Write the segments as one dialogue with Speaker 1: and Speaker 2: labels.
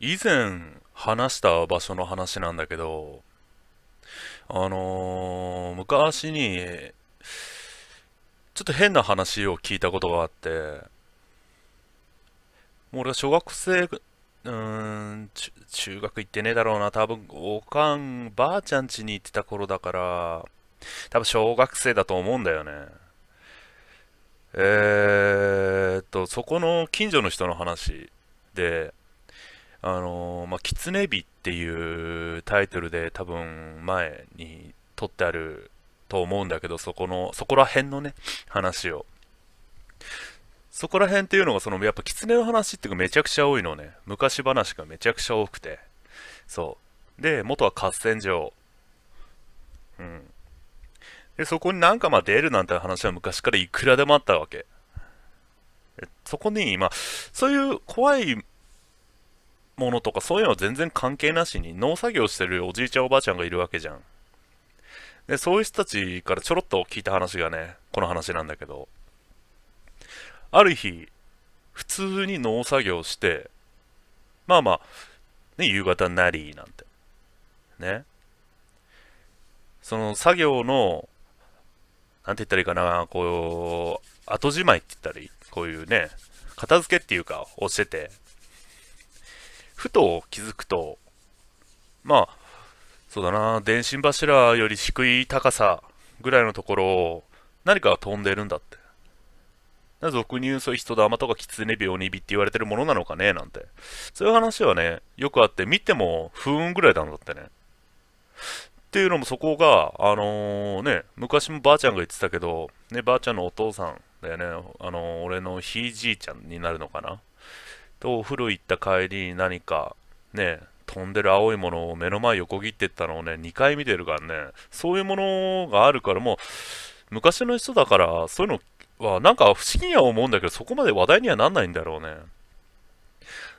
Speaker 1: 以前話した場所の話なんだけど、あのー、昔に、ちょっと変な話を聞いたことがあって、もう俺は小学生、うん、中学行ってねえだろうな、多分、おかん、ばあちゃん家に行ってた頃だから、多分小学生だと思うんだよね。えー、っと、そこの近所の人の話で、あのー、まあ、キツネ日っていうタイトルで多分前に撮ってあると思うんだけど、そこの、そこら辺のね、話を。そこら辺っていうのが、その、やっぱ狐の話っていうかめちゃくちゃ多いのね。昔話がめちゃくちゃ多くて。そう。で、元は合戦場。うん。で、そこになんかまあ出るなんて話は昔からいくらでもあったわけ。そこに、まあ、そういう怖いものとかそういうの全然関係なしに農作業してるおじいちゃんおばあちゃんがいるわけじゃん。で、そういう人たちからちょろっと聞いた話がね、この話なんだけど、ある日、普通に農作業して、まあまあ、ね、夕方になり、なんて。ね。その作業の、なんて言ったらいいかな、こう、後じまいって言ったらいい。こういうね、片付けっていうか、をしてて、ふと気づくと、まあ、そうだな、電信柱より低い高さぐらいのところを何かが飛んでるんだって。な俗に言うそういう人玉とか狐病にびって言われてるものなのかねなんて。そういう話はね、よくあって、見ても不運ぐらいなんだってね。っていうのもそこが、あのー、ね、昔もばあちゃんが言ってたけど、ね、ばあちゃんのお父さんだよね、あのー、俺のひいじいちゃんになるのかな。とお風呂行った帰りに何かね飛んでる青いものを目の前横切ってったのをね2回見てるからねそういうものがあるからもう昔の人だからそういうのはなんか不思議には思うんだけどそこまで話題にはなんないんだろうね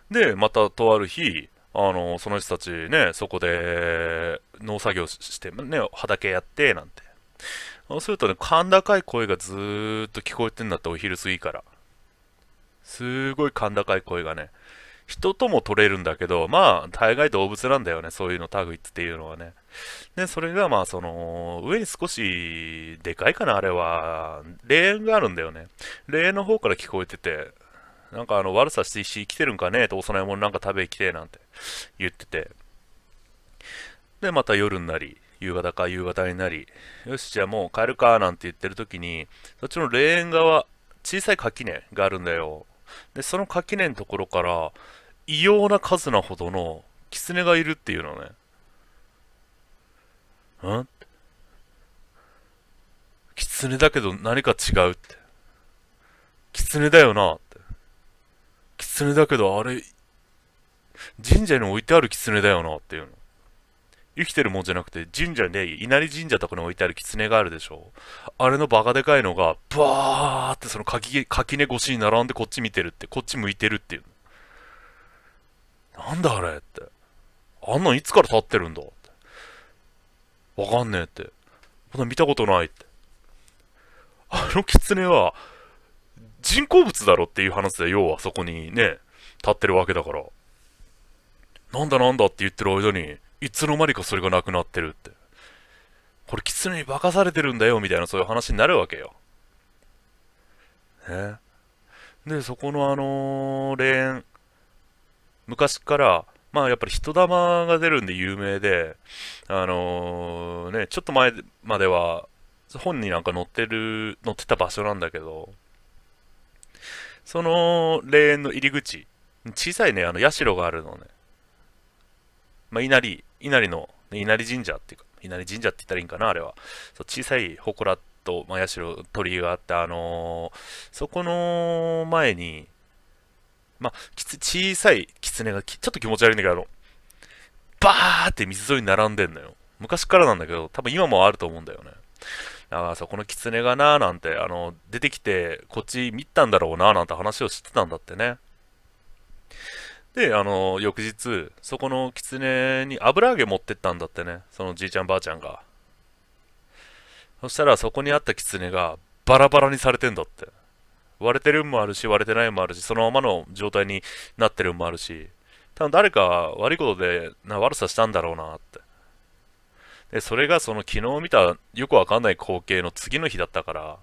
Speaker 1: でまたとある日あのその人たちねそこで農作業してね畑やってなんてそうするとね甲高い声がずーっと聞こえてんだってお昼過ぎからすごい甲高い声がね、人とも取れるんだけど、まあ、大概動物なんだよね、そういうの、タグイっていうのはね。で、それがまあ、その、上に少し、でかいかな、あれは、霊園があるんだよね。霊園の方から聞こえてて、なんかあの、悪さして生きてるんかねと、お供え物なんか食べき来て、なんて言ってて。で、また夜になり、夕方か夕方になり、よし、じゃあもう帰るか、なんて言ってる時に、そっちの霊園側、小さい垣根があるんだよ。で、その垣根のところから、異様な数なほどのキツネがいるっていうのね。うんネだけど何か違うって。ネだよなって。狐だけどあれ、神社に置いてある狐だよなっていうの。生きてるもんじゃなくて神社に稲荷神社とかに置いてある狐があるでしょあれのバカでかいのが
Speaker 2: バーってその
Speaker 1: 垣垣根越しに並んでこっち見てるってこっち向いてるっていうなんだあれってあんなんいつから立ってるんだってわかんねえってまだな見たことないってあの狐は人工物だろっていう話で要はそこにね立ってるわけだからなんだなんだって言ってる間にいつの間にかそれがなくなってるって。これ狐に化かされてるんだよみたいなそういう話になるわけよ。ね。で、そこのあのー、霊園、昔から、まあやっぱり人玉が出るんで有名で、あのー、ね、ちょっと前までは本になんか載ってる、載ってた場所なんだけど、その霊園の入り口、小さいね、あの、社があるのね。まあ、稲荷稲荷の、稲荷神社っていうか、稲荷神社って言ったらいいんかな、あれは。そう小さい祠と、まあ、社鳥居があって、あのー、そこの前に、まあ、小さい狐がちょっと気持ち悪いんだけど、あの、バーって水沿いに並んでんのよ。昔からなんだけど、多分今もあると思うんだよね。だからさ、この狐がなーなんて、あの、出てきて、こっち見たんだろうなーなんて話をしてたんだってね。で、あの、翌日、そこの狐に油揚げ持ってったんだってね、そのじいちゃんばあちゃんが。そしたら、そこにあった狐が、バラバラにされてんだって。割れてるんもあるし、割れてないもあるし、そのままの状態になってるんもあるし、多分誰か悪いことでな悪さしたんだろうなって。で、それがその昨日見たよくわかんない光景の次の日だったから、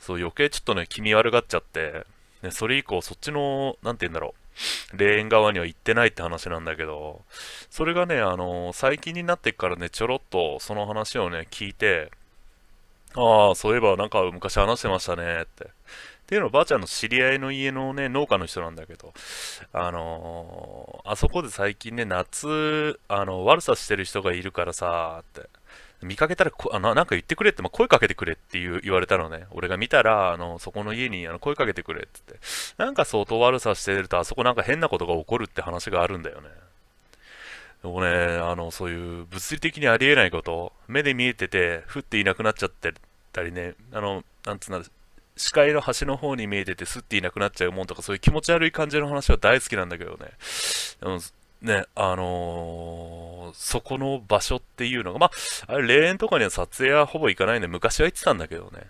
Speaker 1: そう余計ちょっとね、気味悪がっちゃって、ね、それ以降そっちの、なんて言うんだろう。霊園側には行ってないって話なんだけど、それがね、あの最近になってからね、ちょろっとその話をね、聞いて、ああ、そういえばなんか昔話してましたねって。っていうのはばあちゃんの知り合いの家のね、農家の人なんだけど、あのー、あそこで最近ね、夏、あの、悪さしてる人がいるからさ、って。見かけたらこあの、なんか言ってくれって、まあ、声かけてくれっていう言われたのね。俺が見たら、あの、そこの家にあの声かけてくれってって。なんか相当悪さしてると、あそこなんか変なことが起こるって話があるんだよね。でもね、あの、そういう物理的にありえないこと、目で見えてて、降っていなくなっちゃってたりね、あの、なんつうの視界の端の方に見えてて、すっていなくなっちゃうもんとか、そういう気持ち悪い感じの話は大好きなんだけどね。ね、あのーそこの場所っていうのが、まあ、あれ、霊園とかには撮影はほぼ行かないんで、昔は行ってたんだけどね。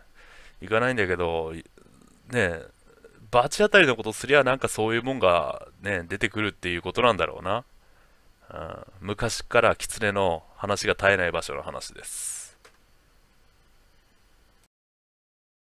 Speaker 1: 行かないんだけど、ねバチ当たりのことすりゃ、なんかそういうもんが、ね、出てくるっていうことなんだろうな。うん、昔から狐の話が絶えない場所の話です。